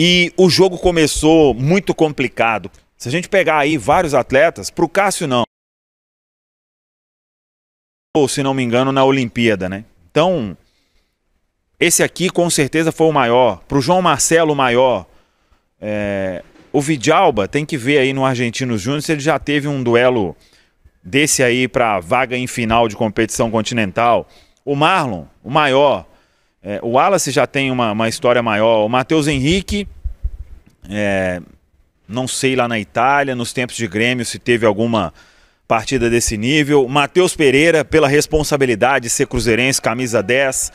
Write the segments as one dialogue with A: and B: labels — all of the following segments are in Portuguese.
A: E o jogo começou muito complicado. Se a gente pegar aí vários atletas, para o Cássio não. Ou, se não me engano, na Olimpíada, né? Então, esse aqui com certeza foi o maior. Para o João Marcelo, o maior. É... O Vidalba tem que ver aí no Argentino Júnior se ele já teve um duelo desse aí para vaga em final de competição continental. O Marlon, o maior. É, o Wallace já tem uma, uma história maior. O Matheus Henrique, é, não sei lá na Itália, nos tempos de Grêmio, se teve alguma partida desse nível. Matheus Pereira, pela responsabilidade de ser cruzeirense, camisa 10.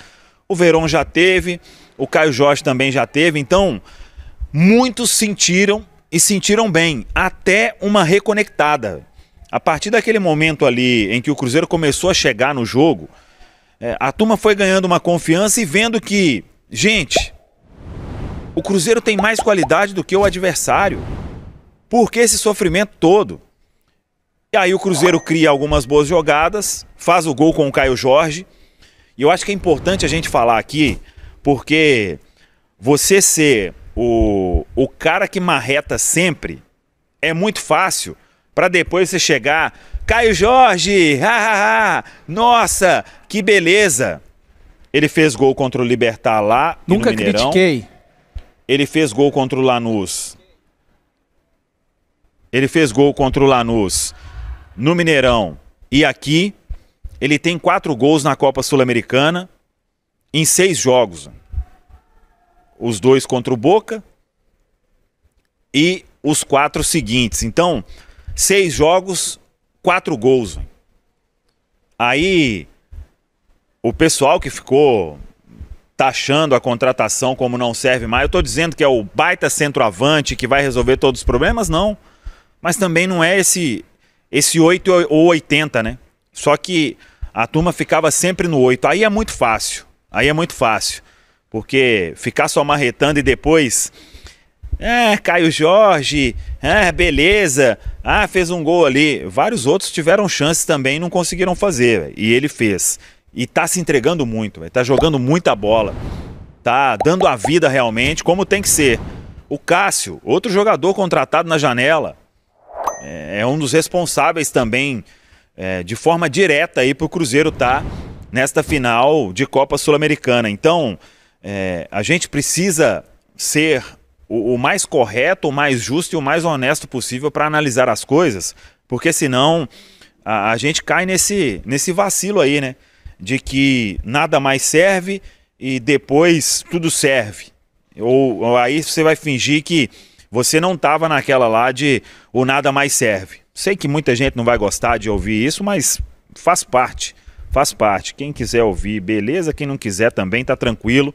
A: O Verón já teve, o Caio Jorge também já teve. Então, muitos sentiram e sentiram bem, até uma reconectada. A partir daquele momento ali em que o Cruzeiro começou a chegar no jogo, é, a turma foi ganhando uma confiança e vendo que, gente, o Cruzeiro tem mais qualidade do que o adversário. Por que esse sofrimento todo? E aí o Cruzeiro cria algumas boas jogadas, faz o gol com o Caio Jorge. E eu acho que é importante a gente falar aqui, porque você ser o, o cara que marreta sempre é muito fácil para depois você chegar Caio Jorge, nossa, que beleza. Ele fez gol contra o Libertar lá Nunca no Mineirão. critiquei. Ele fez gol contra o Lanús. Ele fez gol contra o Lanús no Mineirão e aqui. Ele tem quatro gols na Copa Sul-Americana em seis jogos. Os dois contra o Boca e os quatro seguintes. Então, seis jogos, quatro gols. Aí o pessoal que ficou taxando a contratação como não serve mais, eu estou dizendo que é o baita centroavante que vai resolver todos os problemas, não. Mas também não é esse esse 8 ou 80, né? Só que a turma ficava sempre no 8. Aí é muito fácil. Aí é muito fácil. Porque ficar só marretando e depois. É, Caio Jorge, ah, beleza, ah, fez um gol ali. Vários outros tiveram chances também e não conseguiram fazer. E ele fez. E tá se entregando muito, tá jogando muita bola. Tá dando a vida realmente, como tem que ser. O Cássio, outro jogador contratado na janela, é, é um dos responsáveis também, é, de forma direta aí pro Cruzeiro tá nesta final de Copa Sul-Americana. Então, é, a gente precisa ser o, o mais correto, o mais justo e o mais honesto possível para analisar as coisas, porque senão a, a gente cai nesse, nesse vacilo aí, né? De que nada mais serve e depois tudo serve. Ou, ou aí você vai fingir que você não estava naquela lá de o nada mais serve. Sei que muita gente não vai gostar de ouvir isso, mas faz parte faz parte. Quem quiser ouvir, beleza. Quem não quiser também, tá tranquilo.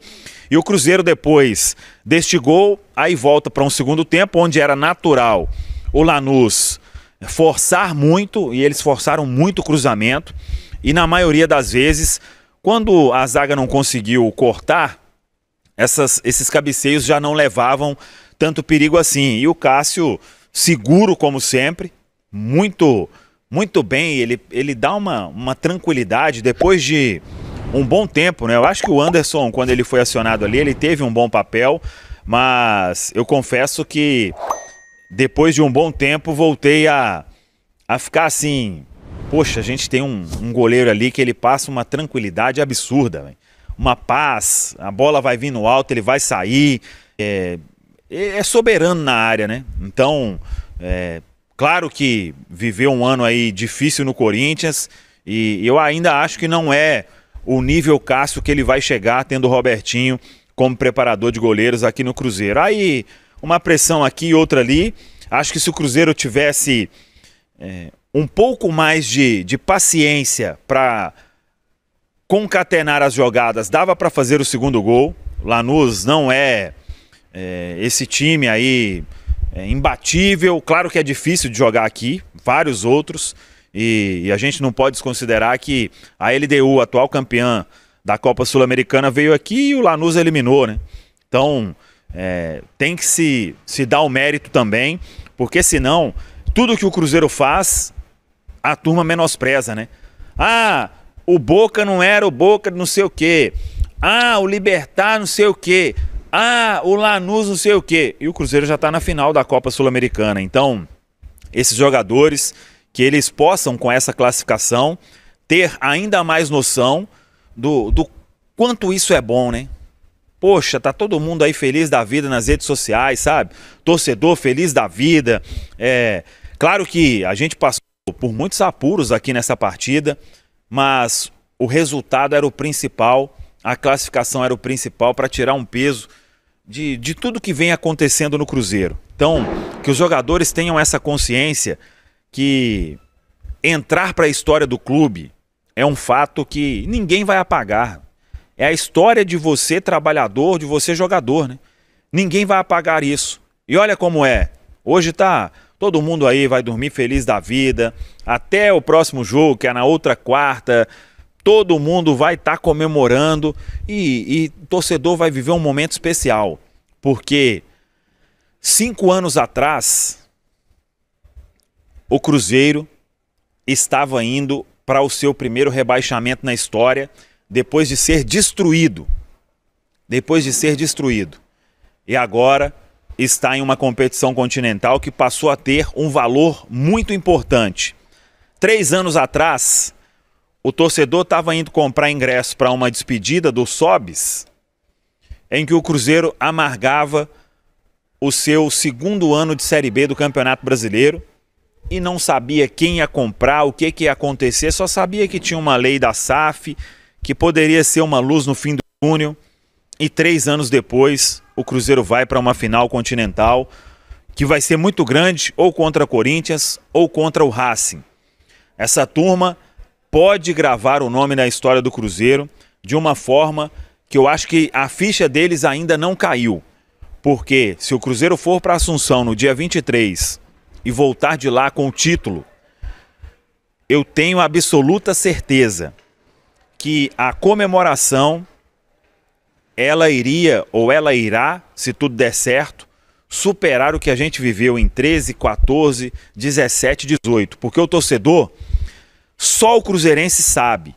A: E o Cruzeiro depois deste gol, aí volta para um segundo tempo, onde era natural o Lanús forçar muito, e eles forçaram muito o cruzamento. E na maioria das vezes, quando a zaga não conseguiu cortar, essas, esses cabeceios já não levavam tanto perigo assim. E o Cássio, seguro como sempre, muito muito bem, ele, ele dá uma, uma tranquilidade depois de um bom tempo, né? Eu acho que o Anderson, quando ele foi acionado ali, ele teve um bom papel, mas eu confesso que depois de um bom tempo voltei a, a ficar assim. Poxa, a gente tem um, um goleiro ali que ele passa uma tranquilidade absurda, véio. uma paz, a bola vai vir no alto, ele vai sair, é, é soberano na área, né? Então, é, Claro que viveu um ano aí difícil no Corinthians e eu ainda acho que não é o nível Cássio que ele vai chegar tendo o Robertinho como preparador de goleiros aqui no Cruzeiro. Aí uma pressão aqui e outra ali. Acho que se o Cruzeiro tivesse é, um pouco mais de, de paciência para concatenar as jogadas, dava para fazer o segundo gol. Lanús não é, é esse time aí é imbatível. Claro que é difícil de jogar aqui, vários outros. E, e a gente não pode desconsiderar que a LDU, atual campeã da Copa Sul-Americana, veio aqui e o Lanús eliminou, né? Então é, tem que se, se dar o mérito também, porque senão tudo que o Cruzeiro faz, a turma menospreza, né? Ah, o Boca não era o Boca não sei o quê. Ah, o Libertar não sei o quê. Ah, o Lanús não sei o quê. E o Cruzeiro já está na final da Copa Sul-Americana. Então, esses jogadores, que eles possam, com essa classificação, ter ainda mais noção do, do quanto isso é bom, né? Poxa, tá todo mundo aí feliz da vida nas redes sociais, sabe? Torcedor feliz da vida. É, claro que a gente passou por muitos apuros aqui nessa partida, mas o resultado era o principal, a classificação era o principal para tirar um peso de, de tudo que vem acontecendo no Cruzeiro. Então, que os jogadores tenham essa consciência que entrar para a história do clube é um fato que ninguém vai apagar. É a história de você trabalhador, de você jogador, né? Ninguém vai apagar isso. E olha como é. Hoje tá todo mundo aí vai dormir feliz da vida. Até o próximo jogo, que é na outra quarta todo mundo vai estar tá comemorando e, e torcedor vai viver um momento especial. Porque cinco anos atrás, o Cruzeiro estava indo para o seu primeiro rebaixamento na história, depois de ser destruído. Depois de ser destruído. E agora está em uma competição continental que passou a ter um valor muito importante. Três anos atrás, o torcedor estava indo comprar ingresso para uma despedida do Sobis, em que o Cruzeiro amargava o seu segundo ano de Série B do Campeonato Brasileiro e não sabia quem ia comprar, o que, que ia acontecer, só sabia que tinha uma lei da SAF, que poderia ser uma luz no fim do túnel. E três anos depois, o Cruzeiro vai para uma final continental que vai ser muito grande ou contra Corinthians ou contra o Racing. Essa turma pode gravar o nome na história do Cruzeiro de uma forma que eu acho que a ficha deles ainda não caiu. Porque se o Cruzeiro for para Assunção no dia 23 e voltar de lá com o título, eu tenho absoluta certeza que a comemoração ela iria ou ela irá, se tudo der certo, superar o que a gente viveu em 13, 14, 17, 18, porque o torcedor só o Cruzeirense sabe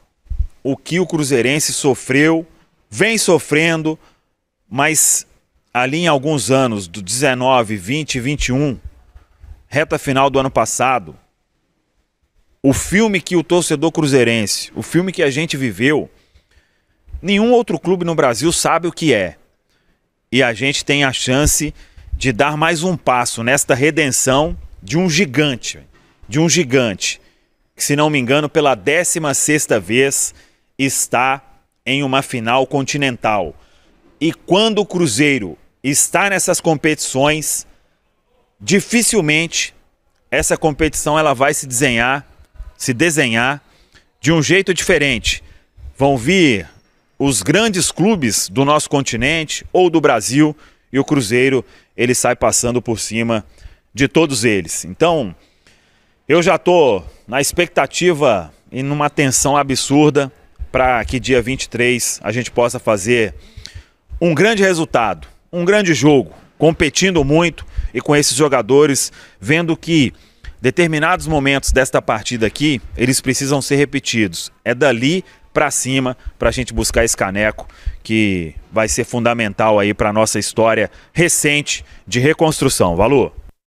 A: o que o Cruzeirense sofreu, vem sofrendo, mas ali em alguns anos, do 19, 20, 21, reta final do ano passado, o filme que o torcedor cruzeirense, o filme que a gente viveu, nenhum outro clube no Brasil sabe o que é. E a gente tem a chance de dar mais um passo nesta redenção de um gigante, de um gigante que, se não me engano, pela 16ª vez está em uma final continental. E quando o Cruzeiro está nessas competições, dificilmente essa competição ela vai se desenhar, se desenhar de um jeito diferente. Vão vir os grandes clubes do nosso continente ou do Brasil e o Cruzeiro ele sai passando por cima de todos eles. Então, eu já tô na expectativa e numa tensão absurda para que dia 23 a gente possa fazer um grande resultado, um grande jogo, competindo muito e com esses jogadores vendo que determinados momentos desta partida aqui, eles precisam ser repetidos. É dali para cima para a gente buscar esse caneco que vai ser fundamental aí para nossa história recente de reconstrução. Valor.